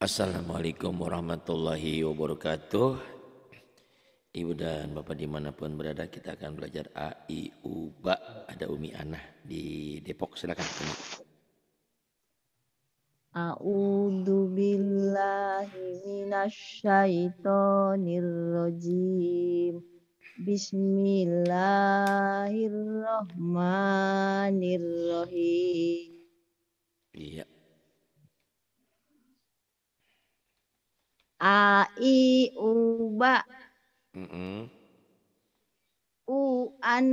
Assalamualaikum warahmatullahi wabarakatuh Ibu dan Bapak dimanapun berada kita akan belajar A, I, U, Ba Ada Umi Ana di Depok silakan A'udhu billahi Bismillahirrahmanirrahim Iya a i u ba mm -mm. u an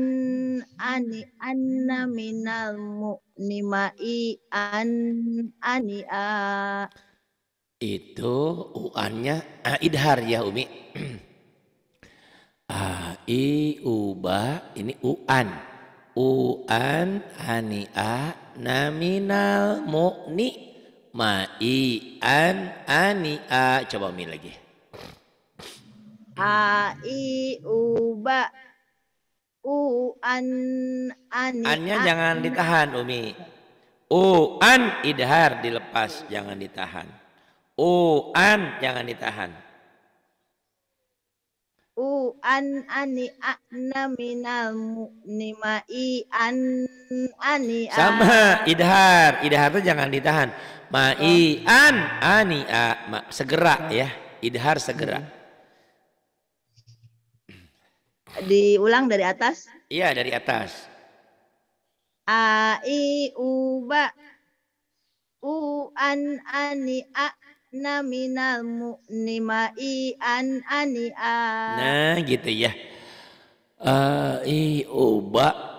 ani anna minal mu'nima i an ani a itu uannya a idhar ya umi a i u ba ini uan an ani a naminal Ni ma'i an ania coba umi lagi a i u ba u an ani annya nya jangan ditahan umi u an idhar dilepas jangan ditahan u an jangan ditahan u an ani na minal ma i an ani sama idhar idhar itu jangan ditahan ma'ian ania ma, segera ya idhar segera hmm. diulang dari atas iya dari atas a i u ba u an ani a na minal mu'nima i an ani a nah gitu ya a i u ba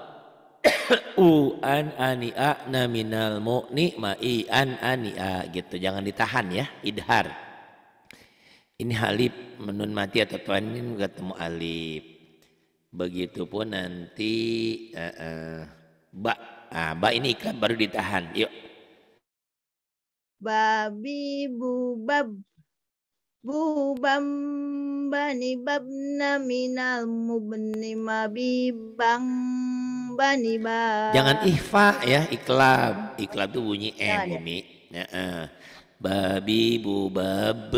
u an ania naminal ma i an ania gitu jangan ditahan ya idhar ini halib menun mati atau tuanin ketemu alif begitupun nanti uh, uh, ba ah, ba ini ikat baru ditahan yuk babi bubab Bubam bani babna minal mubni mabibang bani ba. Jangan ihfa ya iklab. Iklab tuh bunyi m ya? umi. Ya, uh. Babi bubab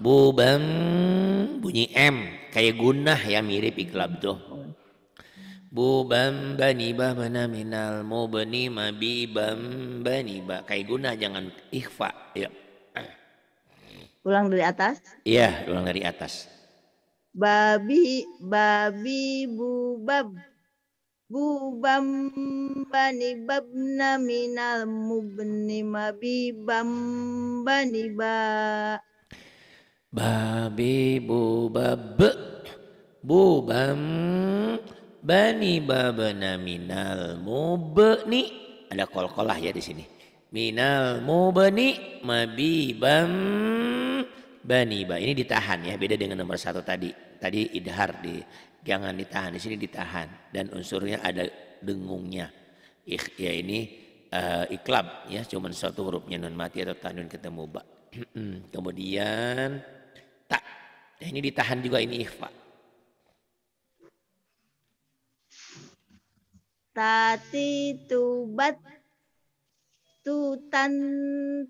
bubam bunyi m kayak gunah ya mirip iklab tuh. Bubam bani ba bana minal mubni mabibam bani ba. Kayak gunah jangan ihfa ya. Ulang dari atas? Iya, ulang dari atas. Babi, babi bubab. Bubam bani babna minal mubni mabi bam bani ba. Babi bubab. Bubam bani babna minal mubni. Ada kol-kolah ya di sini minal mubani mabibam ba Ini ditahan ya, beda dengan nomor satu tadi. Tadi idhar di jangan ditahan, di sini ditahan dan unsurnya ada dengungnya. ikh ya ini uh, iklab ya, cuman satu hurufnya nun mati atau tanun ketemu ba. Kemudian tak. Ya, ini ditahan juga ini ikhfa. Tati tubat Tu tan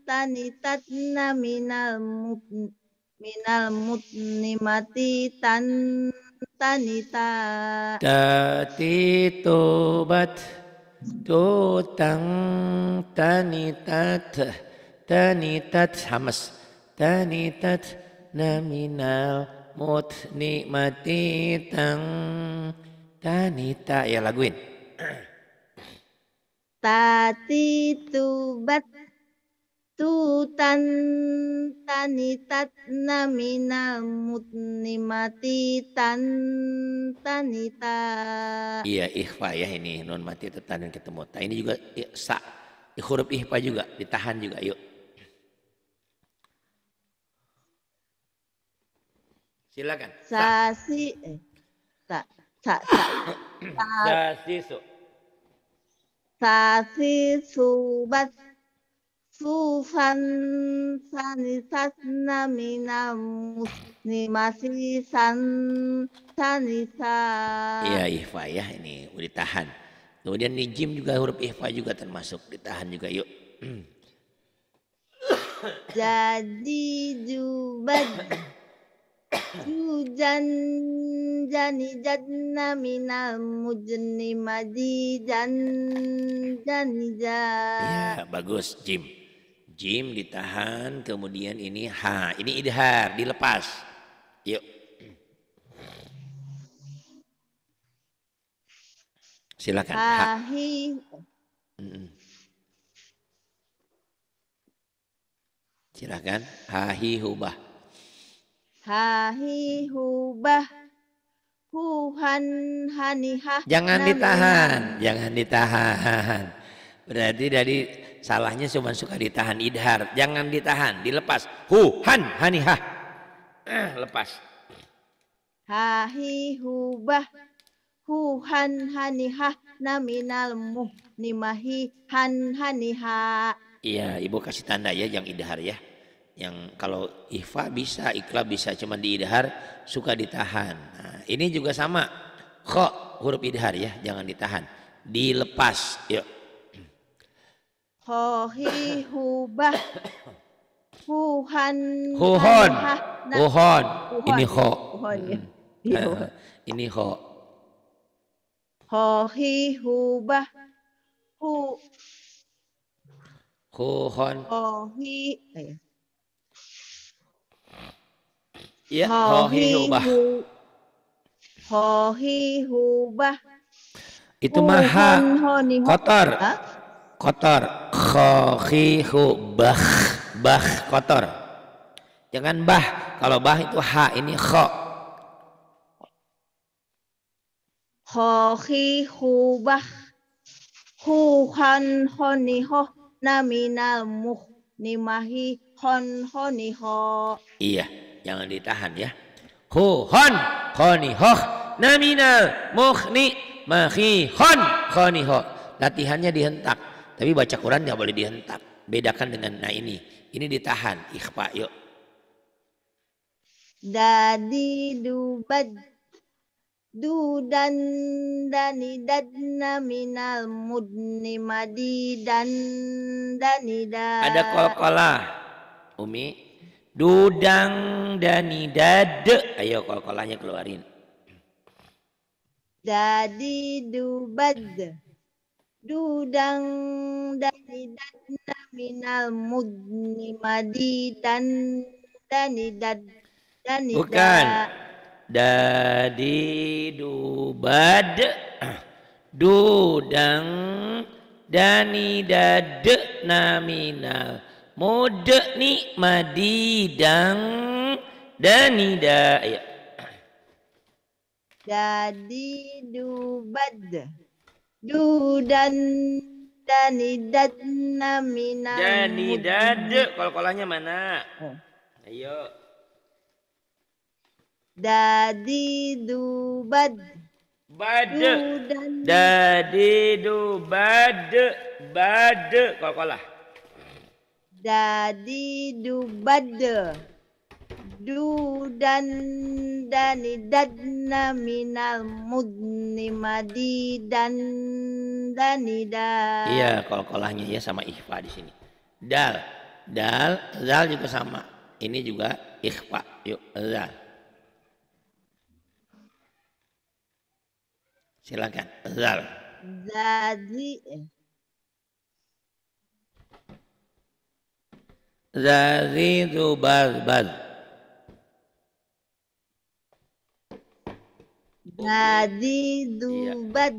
tanitat na minal mut minal mut mati tan tanita tati tobat tan tanitat tanitat hamas tanitat minal mut mati tang tanita ya laguin tati tubat tutan tanitat naminal mutnimati tan tanita. Iya ikhfa ya ini non mati tetan dan ketemu. Ta ini juga iya, sa huruf ikhfa juga ditahan juga yuk. Silakan. Sasi eh, sa sa sa. sa sasi subat sufan sanisatna minam muslimasi san sanisa. Iya ihfa ya ini udah ditahan. Kemudian jim juga huruf ihfa juga termasuk ditahan juga yuk. Jadi jubat jani jadna minal mujni maji jan jani Ya, bagus Jim. Jim ditahan, kemudian ini ha. Ini idhar, dilepas. Yuk. Silakan. Ahi. Silakan. Ahi hubah hahi hubah huhan haniha. Jangan ditahan, jangan ditahan. Berarti dari salahnya cuma suka ditahan idhar. Jangan ditahan, dilepas. Huhan haniha, Eh, ah, lepas. Hahi hubah huhan haniha, naminal muh nimahi han haniha. Iya, Ibu kasih tanda ya yang idhar ya yang kalau ikhfa bisa, ikhlas bisa, cuman di idhar suka ditahan. Nah, ini juga sama. kok huruf idhar ya, jangan ditahan. Dilepas. Yuk. Khohi hubah huhan huhon nah. huhon ini ho ya. hmm. iya. eh, ini ho khohi hubah hu huhon khohi eh, ya. Ya, hohi hubah. Hohi hubah. Itu mah Kotor. Kotor. Hohi hubah. Bah kotor. Jangan bah. Kalau bah itu ha, ini kho. Hohi hubah. Huhan honi ho naminal muh nimahi hon honi ho. Iya jangan ditahan ya huhon khonihoh naminal mukhni koni hoh. latihannya dihentak tapi baca Quran tidak boleh dihentak bedakan dengan nah ini ini ditahan ikhfa yuk dadi dubad dudan dani dadna minal mudni madidan dani ada kol-kolah Umi Dudang dani dade. Ayo kol-kolanya keluarin. Dadi dubad. Dudang dani Dade, minal mudni madi dan dani dad dani Bukan. Dadi dubad. Dudang dani dade naminal mode ni madidang danida ya jadi dubad dudan danidad namina dad kol kolanya mana oh. ayo dadi dubad bad dudan. dadi dubad bad kol kolah dadi du dan dani dadna minal mudni madi dan dani da iya kalau kolahnya ya sama ikhfa di sini dal dal dal juga sama ini juga ikhfa yuk dal silakan dal jadi Zazidu Bazbaz Zazidu iya. Baz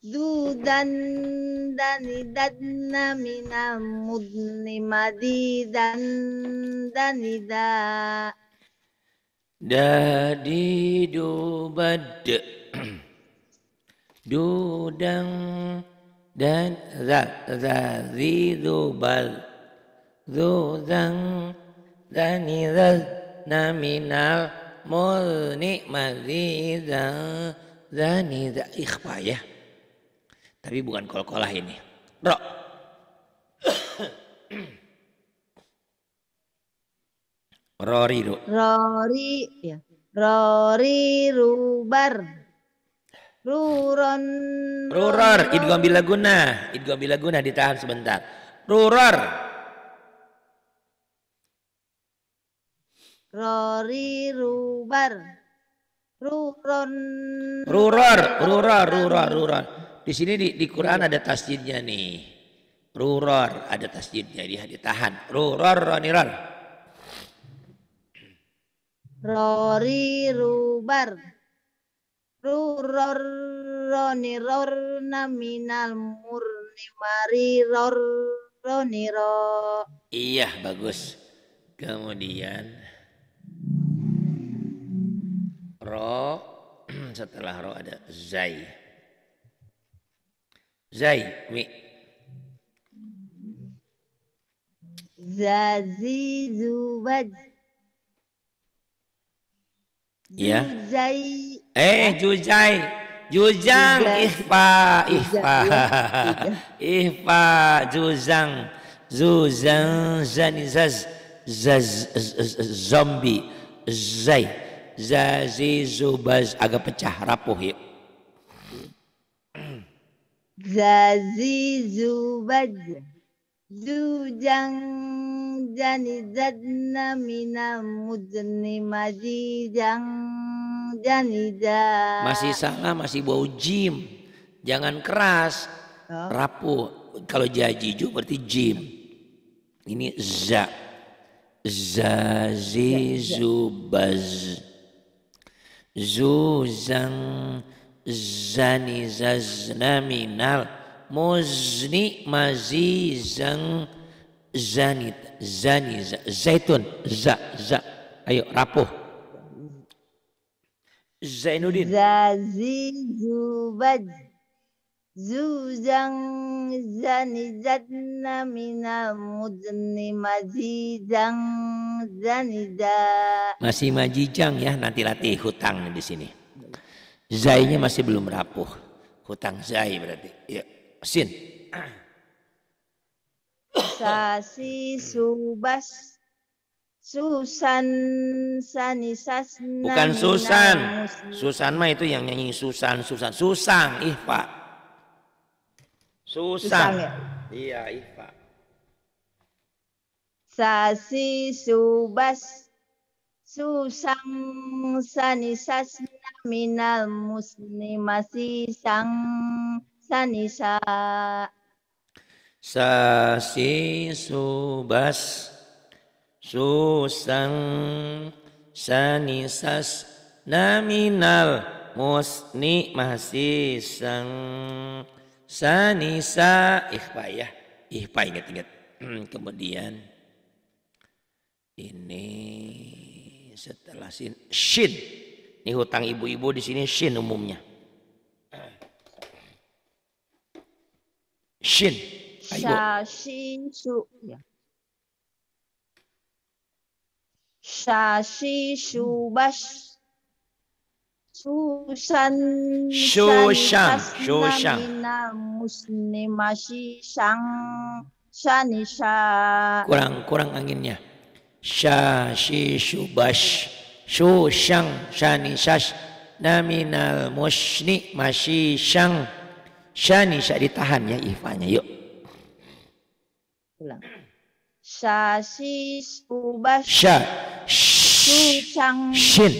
Dudan dani dadna minal mudni madidan dani da Dadi dubad Dudang dan Zazidu bad Zuzan Zanizaz Naminal Murni, Mazizan Zaniza Ikhfa ya Tapi bukan kol-kolah ini Rok Rori ru. Rori ya. Rori rubar. Ruron. Ruror. Idgom bila guna. Idgom bila guna ditahan sebentar. Ruror. Rori rubar. Ruron. Ruror, ruror, ruror, ruror. Di sini di, di Quran ada tasjidnya nih. Ruror ada tasjidnya dia ditahan. Ruror roniror. Rori rubar. Ruror roniror naminal murni mari ror roniror. Iya bagus. Kemudian ro setelah ro ada zai. Zai Mi Zazi zuwaj. Ya. Eh, juzai. Juzang ihfa ihfa. ihfa juzang zuzang zanizaz zaz zombie zai zazi zubaz agak pecah rapuh yuk zazi zubaz zujang namina minal mudni majijang janida masih salah masih bau jim jangan keras oh. rapuh kalau jajiju berarti jim ini za zazi zuzang zani zazna minal muzni mazizang zani zani zaitun za za ayo rapuh Zainuddin Zazi Baj زوزن زنزتنا من المدن مزيزن زنزا masih majijang ya nanti latih hutang di sini zainya masih belum rapuh hutang zai berarti ya sin sasi subas Susan Sanisasna Bukan Susan. Susan mah itu yang nyanyi Susan, Susan, Susang, ih Pak. Susah. ya? Iya, Ifa. Sasi subas susang sanisas minal muslimasi sang sanisa. Sasi subas susang sanisas naminal musni masih sang Sanisa ikhfa ya. Ikhfa ingat-ingat. Hmm, kemudian ini setelah sin shin. Ini hutang ibu-ibu di sini shin umumnya. Shin. Ayo. Shin su ya. Shashi shubash. Susan Shoshan Shoshan muslimasi sang sanisa kurang kurang anginnya shashi shubash shushang shanisash naminal musni masyishang shanisa ditahan ya ifanya yuk ulang shashi shubash sha shushang shin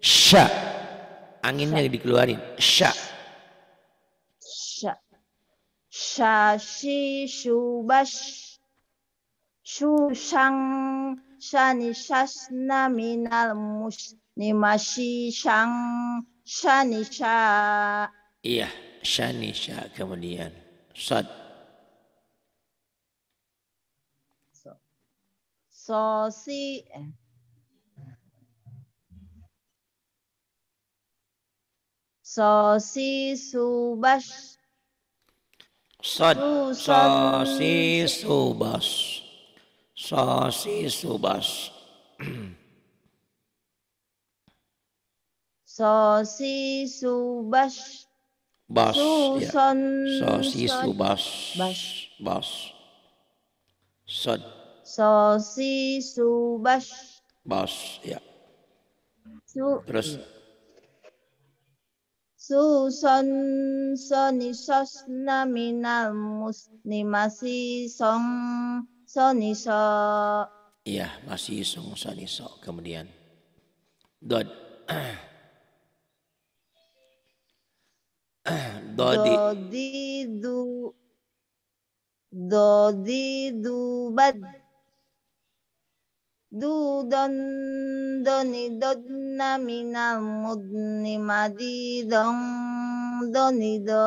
sha anginnya Sya. dikeluarin. Sya. Sya. si subash shushang shani shasna minal muslimasi shang shani sha. Iya, shani sha kemudian. Sad. So, so si, eh. Sosis subas, Sod, subas, subas, subas, bas subas bas subas ya. Sosis subas, bas bas sod sosisu subas, bas ya Su, terus suson sonisosna minal muslimasi song So. Iya, masih song So. Kemudian dod. Dodi. Dodi du Dodi du bad du don doni donna mina mutni madi don doni do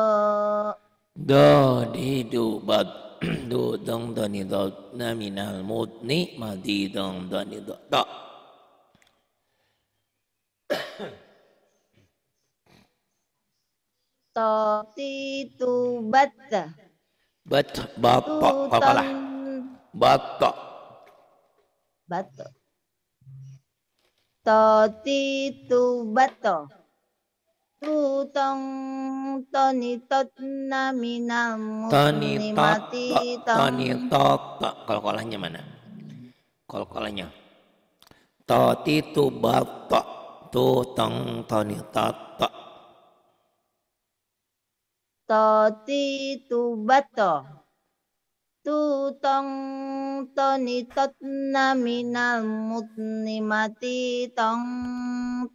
do di du bad du don doni do namina mutni madi don doni do do to ti tu bat bat bapak bapak bat bato. Toti tu bato. Tu tong toni tot naminal Toni tot toni tot kol kolahnya mana? Kol kolahnya. Toti tu bato. Tu tong toni tot Toti tu bato tu tong toni totna minal mati tong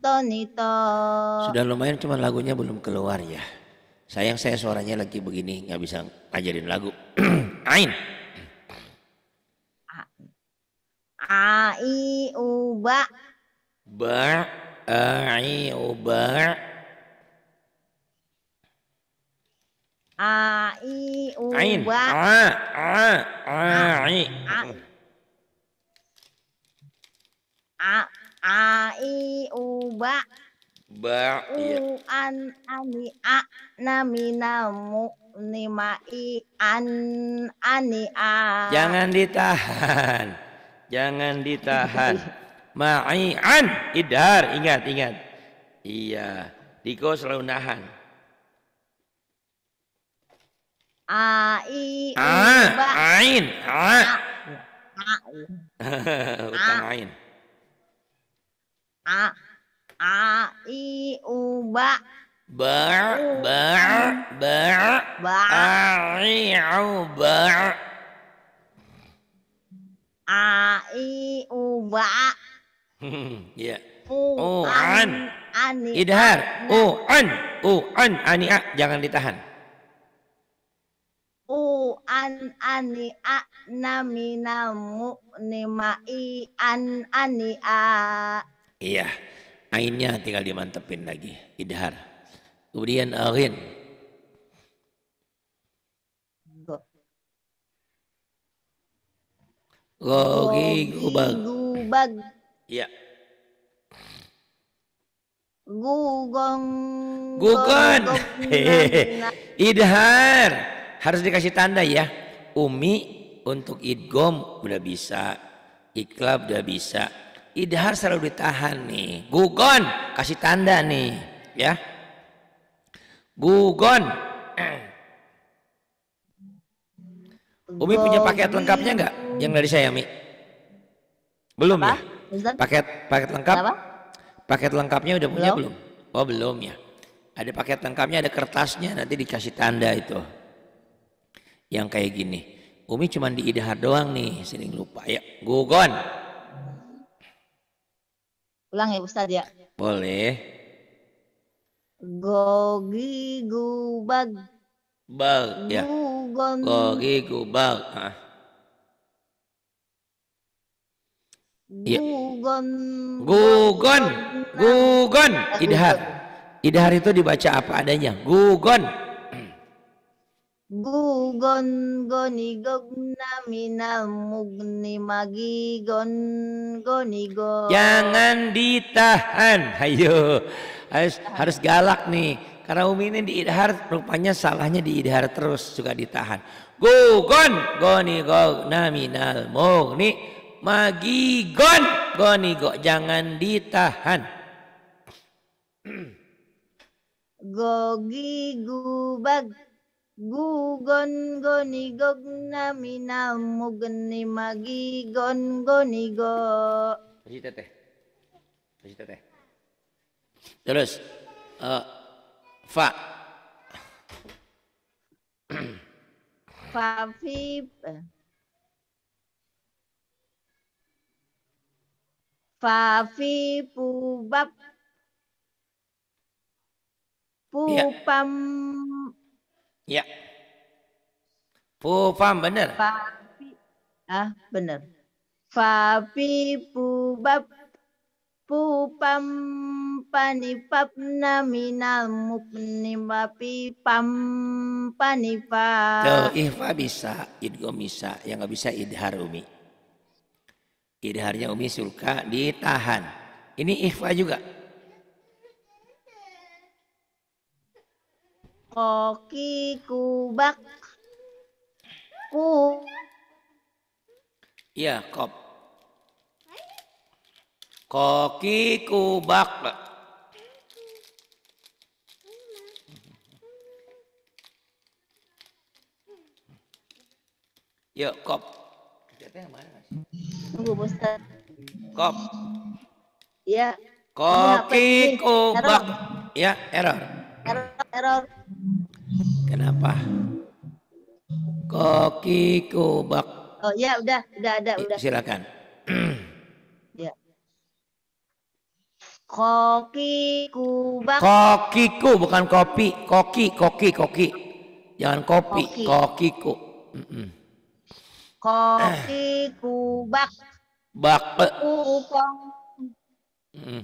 toni to. Sudah lumayan cuma lagunya belum keluar ya. Sayang saya suaranya lagi begini nggak bisa ngajarin lagu. Ain. A I U Ba Ba A I U Ba A i u A I A a a i. A a, a i u ba. Ba. Iya. U an ani a nima i an ani a. Jangan ditahan. Jangan ditahan. Ma'i an idhar ingat ingat. Iya, Diko selalu nahan. A I U ba. Ain. A. A. ain. A. A I U ba. A. Ba Ba Ba. A I U B A I U ba. Ya. U an. Idhar. U an. U an. A Jangan ditahan u an ani a nami namu i an ani a. Iya, ainnya tinggal dimantepin lagi, idhar. Kemudian arin. Gogi gubag. Gubag. Ya. Gugong. Gugon. Idhar harus dikasih tanda ya. Umi untuk idgom udah bisa, iklab udah bisa. Idhar selalu ditahan nih. Gugon kasih tanda nih, ya. Gugon. Umi punya paket lengkapnya nggak? Yang dari saya, Mi? Belum Apa? ya? Paket paket lengkap? Apa? Paket lengkapnya udah punya belum? Oh belum ya. Ada paket lengkapnya, ada kertasnya, nanti dikasih tanda itu yang kayak gini. Umi cuma di idhar doang nih, sering lupa. Ya, gugon. Ulang ya Ustaz ya. Boleh. Gogi gubag. Bag ya. Gugon. Gogi gubag. Ah. Ya. Gugon. Gugon. Gugon. Idhar. Idhar itu dibaca apa adanya. Gugon. Gugon goni gogna minal mugni magi gon goni go. Jangan ditahan. Ayo. Harus harus galak nih. Karena Umi ini diidhar rupanya salahnya diidhar terus juga ditahan. Gugon goni gogna minal mugni magi gon goni go. Jangan ditahan. Gogi gubag Gugon goni gogna minal mugni magi gon goni go. Kasih teteh. Kasih teteh. Ya, eh, Terus uh, fa fa fi eh. fa fi pubab ya. pupam Ya. Pupam benar. Fapi, ah benar. Fapi pani pupam na minal mukni papi pam panipa. Tuh, ihfa bisa, idgo bisa, yang nggak bisa idhar umi. Idharnya umi sulka ditahan. Ini ihfa juga. koki kubak ku iya kop koki kubak yuk kop tunggu Ustaz. kop iya koki kubak ya error error error Kenapa? Koki kubak. Oh ya udah udah ada udah. Silakan. ya. Koki kubak. Kokiku bukan kopi. Koki koki koki. Jangan kopi. Koki. ku. Mm -mm. Koki kubak. Bak. Eh. Kupong. Mm.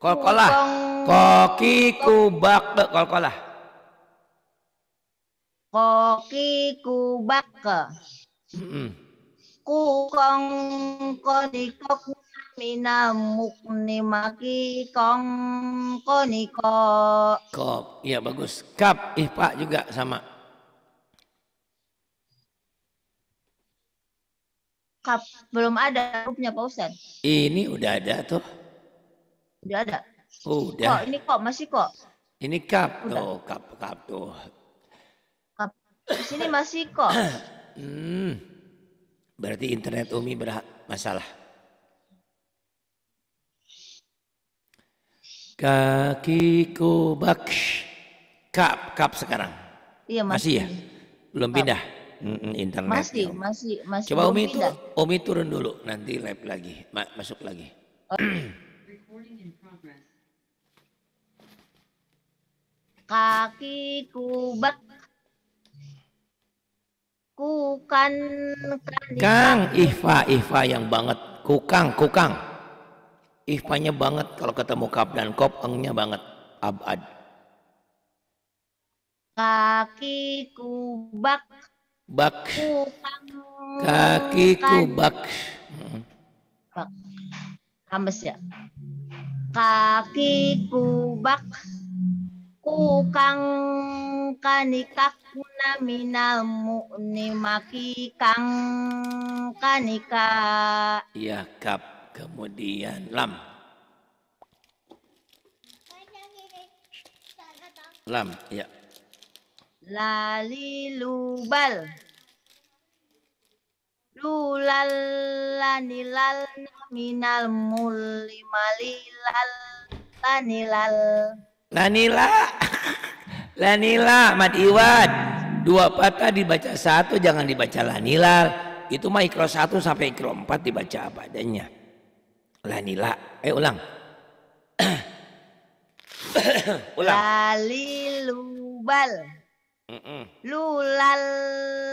Kolkola. Koki kubak. Eh, Kolkolah koki kubak ku kong kok mina mukni maki kong kok kop ya bagus kap ih Pak juga sama kap belum ada hurufnya pak ustad ini udah ada tuh udah ada udah kok ini kok masih kok ini kap udah. tuh kap kap tuh di sini masih kok. hmm. Berarti internet Umi bermasalah. Kakiku bak Kap, kap sekarang. Iya masih. masih ya? Belum kap. pindah internet. Ya masih, ya. masih, masih. Coba Umi itu, Umi turun dulu, nanti live lagi, Ma masuk lagi. Oh. Kakiku Kaki Kukan kan, Kang Ifa Ifa yang banget Kukang Kukang Ifanya banget kalau ketemu kap dan kop engnya banget abad kaki kubak bak kukang, kaki kubak Kamis bak hmm. ya kaki kubak kukang kanikak na minal mu'ni maki kang kanika. Ya kap kemudian lam. Lam ya. Lali lubal. Lulal lanilal minal mulimali lal lanilal. Lanila. Lanila Mat Iwan Dua patah dibaca satu jangan dibaca lanila. Itu mah ikro satu sampai ikro empat dibaca apa adanya. Lanila. Eh ulang. ulang. Lalilubal. Lulal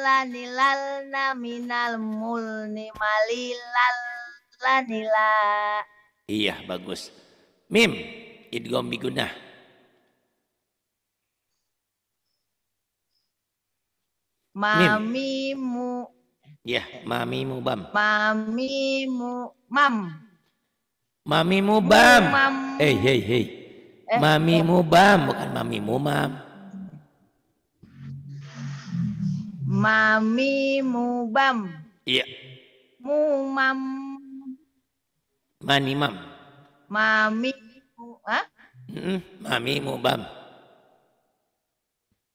lanilal naminal mulni malilal lanila. Iya bagus. Mim idgham bigunnah. Mamimu. Ya, mamimu bam. mu mam. Mamimu bam. Mam. Hey, hey, hey. Eh, mamimu eh. bam bukan mu mam. Mami mu bam. Iya. Mu mam. Mani mam. Mami mu, ah? -mm, mami mu bam.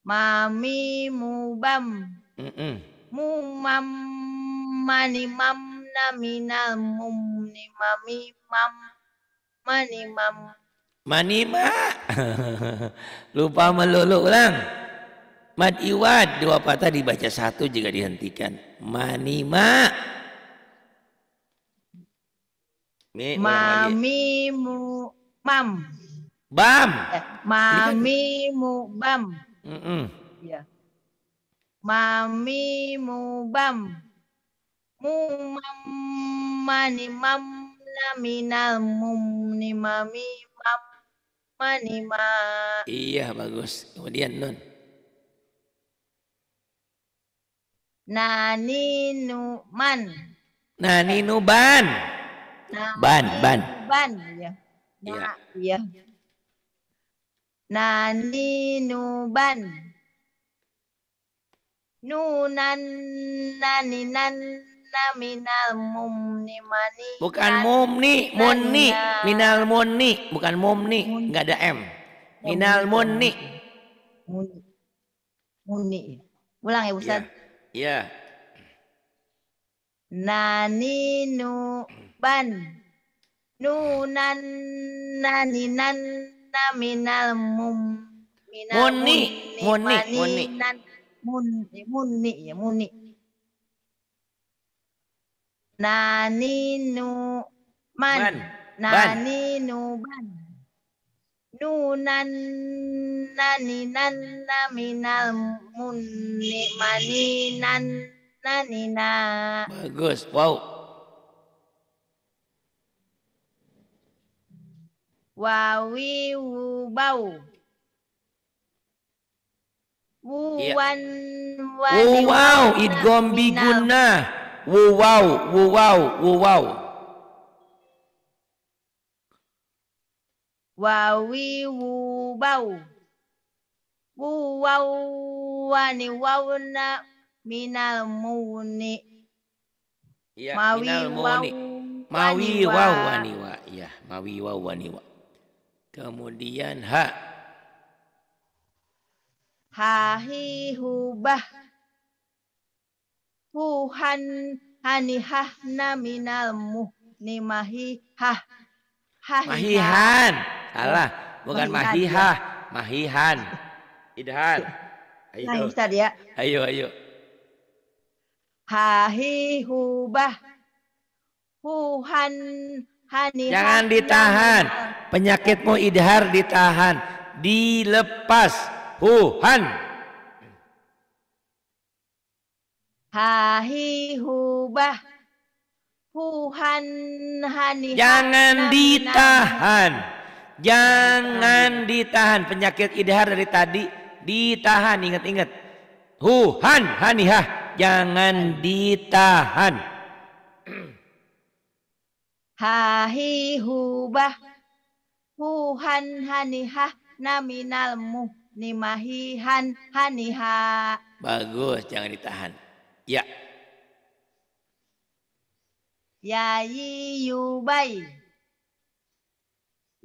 Mami mubam. Mm -mm. Mumam mani mam naminal mum ni mami mam mani mam. Mani ma. Lupa melulu ulang. Mad iwad dua patah dibaca satu jika dihentikan. Mani ma. mami mu mam. Bam. Eh, mami mu bam. Mm -mm. Ya. Mami mubam. Mumam mani mam minal mumni mami mam mani ma. Iya bagus. Kemudian nun. Nani man. Nani nuban. Nani ban ban. Ban ya. Ya. ya. ya nani nuban nunan nani nan minal mumni mani bukan mumni muni minal muni bukan mumni nggak ada m minal muni muni muni ulang ya Ustaz ya, nani nuban nunan nani nan kunna minal mum minal muni muni muni muni muni ya muni nani nu man, man. nani nu ban nunan nani nanna minal nan maninan nanina bagus wow và vi u bầu Wuwan yeah. Wuwaw Idgombi guna Wuwaw Wuwaw Wuwaw Wawi wubaw Wuwaw Wani wawna Minal muni yeah, Mawi waw Mawi waw waniwa Ya Mawi waw waniwa Kemudian ha. Hahi hubah. Huhan hanihah naminal hahihah. mahihah. Hahihan. Mahihan. Salah. Bukan mahihah. Ya. Mahihan. Idhan. Ayo. Nah, Ustaz ya. Ayo, ayo. Hahi hubah. Huhan Hanifah. Jangan ditahan. Penyakitmu idhar ditahan, dilepas. Huhan. Hahi hubah. Huhan hani. Jangan ditahan. Jangan ditahan penyakit idhar dari tadi ditahan ingat-ingat. Huhan hanihah jangan ditahan. Hahi hubah huhan hanihah naminal hani haniha. Bagus, jangan ditahan. Ya. Yayi yubai.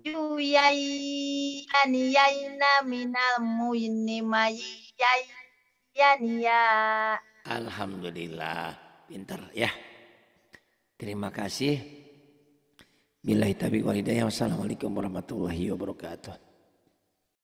Yuyai aniyaina minal muhnimayi yai ya Alhamdulillah, pintar ya. Terima kasih. Bila taufiq walhidayah. Wassalamualaikum warahmatullahi wabarakatuh.